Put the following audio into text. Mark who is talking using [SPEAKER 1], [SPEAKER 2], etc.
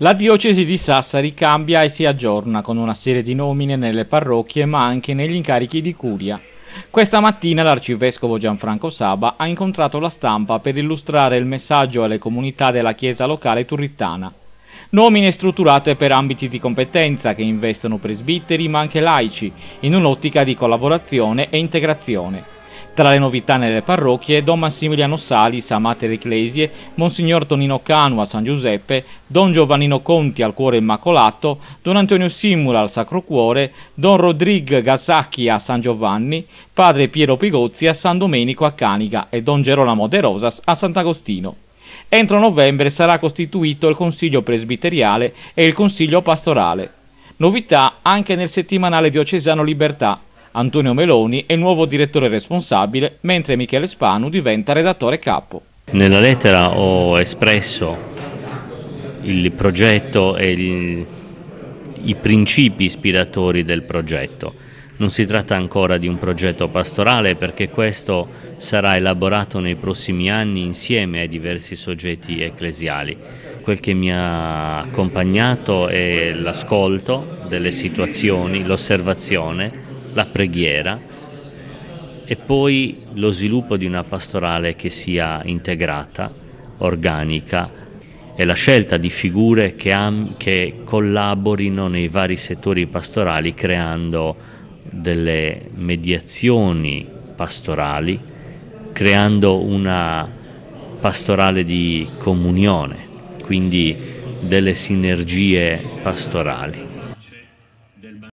[SPEAKER 1] La diocesi di Sassari cambia e si aggiorna con una serie di nomine nelle parrocchie ma anche negli incarichi di curia. Questa mattina l'arcivescovo Gianfranco Saba ha incontrato la stampa per illustrare il messaggio alle comunità della chiesa locale turrittana. Nomine strutturate per ambiti di competenza che investono presbiteri ma anche laici, in un'ottica di collaborazione e integrazione. Tra le novità nelle parrocchie, Don Massimiliano Salis a Mater Ecclesie, Monsignor Tonino Canu a San Giuseppe, Don Giovannino Conti al Cuore Immacolato, Don Antonio Simula al Sacro Cuore, Don Rodrigo Gasacchi a San Giovanni, Padre Piero Pigozzi a San Domenico a Caniga e Don Gerolamo De Rosas a Sant'Agostino. Entro novembre sarà costituito il Consiglio presbiteriale e il Consiglio pastorale. Novità anche nel settimanale diocesano Libertà, Antonio Meloni è il nuovo direttore responsabile, mentre Michele Spanu diventa redattore capo.
[SPEAKER 2] Nella lettera ho espresso il progetto e il, i principi ispiratori del progetto. Non si tratta ancora di un progetto pastorale perché questo sarà elaborato nei prossimi anni insieme ai diversi soggetti ecclesiali. Quel che mi ha accompagnato è l'ascolto delle situazioni, l'osservazione, la preghiera e poi lo sviluppo di una pastorale che sia integrata, organica e la scelta di figure che, che collaborino nei vari settori pastorali creando delle mediazioni pastorali, creando una pastorale di comunione, quindi delle sinergie pastorali.